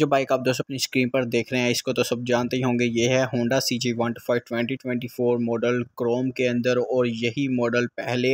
जो बाइक आप दोस्तों अपनी स्क्रीन पर देख रहे हैं इसको तो सब जानते ही होंगे ये है Honda C G one two five twenty twenty four model chrome के अंदर और यही मॉडल पहले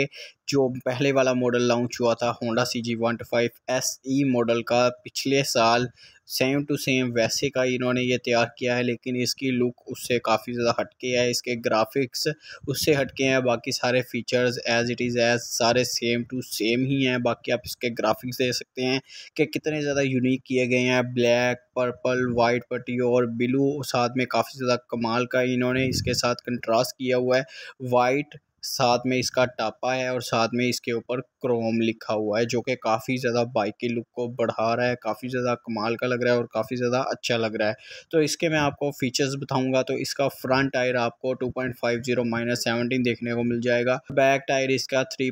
जो पहले वाला मॉडल लॉन्च हुआ था Honda C G one two five S E model का पिछले साल सेम टू सेम वैसे का इन्होंने ये तैयार किया है लेकिन इसकी लुक उससे काफ़ी ज़्यादा हटके है इसके ग्राफिक्स उससे हटके हैं बाकी सारे features as it is as सारे सेम टू सेम ही हैं बाकी आप इसके ग्राफिक्स देख सकते हैं कि कितने ज़्यादा यूनिक किए गए हैं ब्लैक पर्पल वाइट पट्टी और ब्लू साथ में काफ़ी ज़्यादा कमाल का इन्होंने इसके साथ कंट्रास्ट किया हुआ है वाइट साथ में इसका टापा है और साथ में इसके ऊपर क्रोम लिखा हुआ है जो कि काफ़ी ज़्यादा बाइक की लुक को बढ़ा रहा है काफ़ी ज़्यादा कमाल का लग रहा है और काफ़ी ज़्यादा अच्छा लग रहा है तो इसके मैं आपको फीचर्स बताऊंगा तो इसका फ्रंट टायर आपको 2.50 माइनस सेवनटीन देखने को मिल जाएगा बैक टायर इसका थ्री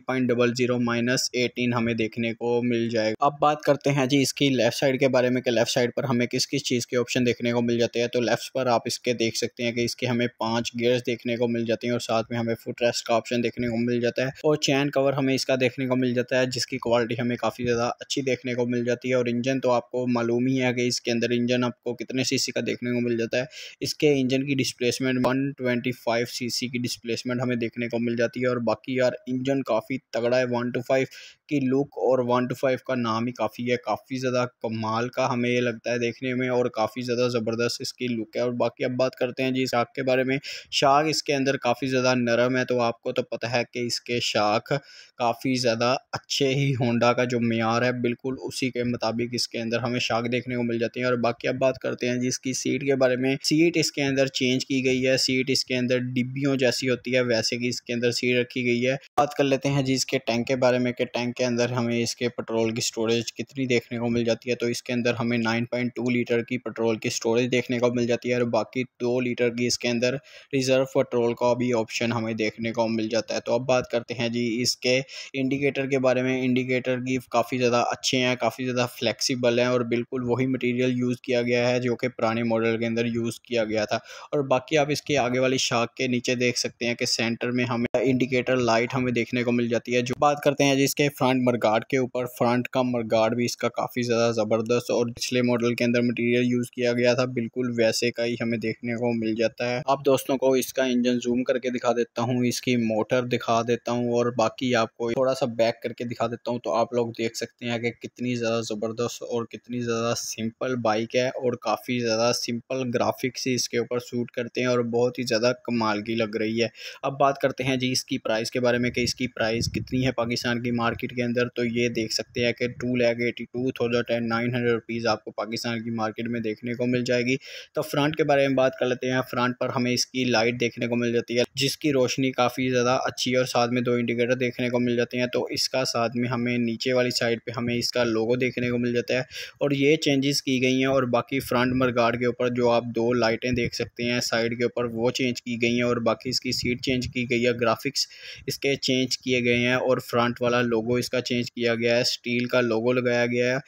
माइनस एटीन हमें देखने को मिल जाएगा अब बात करते हैं जी इसकी लेफ्ट साइड के बारे में कि लेफ्ट साइड पर हमें किस किस चीज़ के ऑप्शन देखने को मिल जाते हैं तो लेफ्ट पर आप इसके देख सकते हैं कि इसके हमें पाँच गेयर्स देखने को मिल जाते हैं और साथ में हमें फुट रेस्ट का ऑप्शन देखने को मिल जाता है और चैन कवर हमें इसका देखने को मिल जाता है जिसकी क्वालिटी हमें काफ़ी ज़्यादा अच्छी देखने को मिल जाती है और इंजन तो आपको मालूम ही है कि इसके अंदर इंजन आपको कितने सी का देखने को मिल जाता है इसके इंजन की डिस्प्लेसमेंट वन ट्वेंटी फाइव की डिस्प्लेसमेंट हमें देखने को मिल जाती है और बाकी यार इंजन काफ़ी तगड़ा है वन टू फाइव की लुक और वन टू फाइव का नाम ही काफ़ी है काफ़ी ज़्यादा कमाल का हमें ये लगता है देखने में और काफ़ी ज़्यादा ज़बरदस्त इसकी लुक है और बाकी अब बात करते हैं जी शाक के बारे में शाक इसके अंदर काफ़ी ज़्यादा नरम है तो आप आपको तो पता है कि इसके शाख काफ़ी ज़्यादा अच्छे ही होंडा का जो मैार है बिल्कुल उसी के मुताबिक इसके अंदर हमें शाख देखने को मिल जाती है और बाकी अब बात करते हैं जिसकी सीट के बारे में सीट इसके अंदर चेंज की गई है सीट इसके अंदर डिब्बियों जैसी होती है वैसे की इसके अंदर सीट रखी गई है बात कर लेते हैं जी इसके टैंक के बारे में कि टैंक के अंदर हमें इसके पेट्रोल की स्टोरेज कितनी देखने को मिल जाती है तो इसके अंदर हमें नाइन लीटर की पेट्रोल की स्टोरेज देखने को मिल जाती है और बाकी दो लीटर की इसके अंदर रिज़र्व पेट्रोल का भी ऑप्शन हमें देखने को मिल जाता है तो अब बात करते हैं जी इसके इंडिकेटर के बारे में इंडिकेटर की काफ़ी ज़्यादा अच्छे हैं काफ़ी ज़्यादा फ्लेक्सिबल हैं और बिल्कुल वही मटेरियल यूज़ किया गया है जो कि पुराने मॉडल के अंदर यूज़ किया गया था और बाकी आप इसके आगे वाली शाख के नीचे देख सकते हैं कि सेंटर में हमें इंडिकेटर लाइट हमें देखने को मिल जाती है जो बात करते हैं जिसके फ्रंट मरगाड के ऊपर फ्रंट का मरगाड भी इसका काफ़ी ज़्यादा ज़बरदस्त और पिछले मॉडल के अंदर मटेरियल यूज़ किया गया था बिल्कुल वैसे का ही हमें देखने को मिल जाता है आप दोस्तों को इसका इंजन जूम करके दिखा देता हूँ इसकी मोटर दिखा देता हूँ और बाकी आपको थोड़ा सा बैक करके दिखा देता हूँ तो आप लोग देख सकते हैं कि कितनी ज़्यादा ज़बरदस्त और कितनी ज़्यादा सिंपल बाइक है और काफ़ी ज़्यादा सिंपल ग्राफिक्स ही इसके ऊपर सूट करते हैं और बहुत ही ज़्यादा कमाल की लग रही है अब बात करते हैं जी इसकी प्राइस के बारे में कि इसकी प्राइस कितनी है पाकिस्तान की मार्केट के अंदर तो ये देख सकते हैं कि two lakh eighty two thousand and nine hundred rupees आपको पाकिस्तान की मार्केट में देखने को मिल जाएगी तो फ्रंट के बारे में बात कर लेते हैं फ्रंट पर हमें इसकी लाइट देखने को मिल जाती है जिसकी रोशनी काफ़ी ज़्यादा अच्छी और साथ में दो इंडिकेटर देखने को मिल जाते हैं तो इसका साथ में हमें नीचे वाली साइड पे हमें इसका लोगो देखने को मिल जाता है और ये चेंजेस की गई हैं और बाकी फ्रंट मरगार्ड के ऊपर जो आप दो लाइटें देख सकते हैं साइड के ऊपर वो चेंज की गई हैं और बाकी इसकी सीट चेंज की गई है ग्राफिक्स इसके चेंज किए गए हैं और फ्रंट वाला लोगो इसका चेंज किया गया है स्टील का लोगो लगाया गया है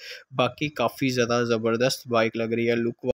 बाकी काफ़ी ज़्यादा ज़बरदस्त बाइक लग रही है लुक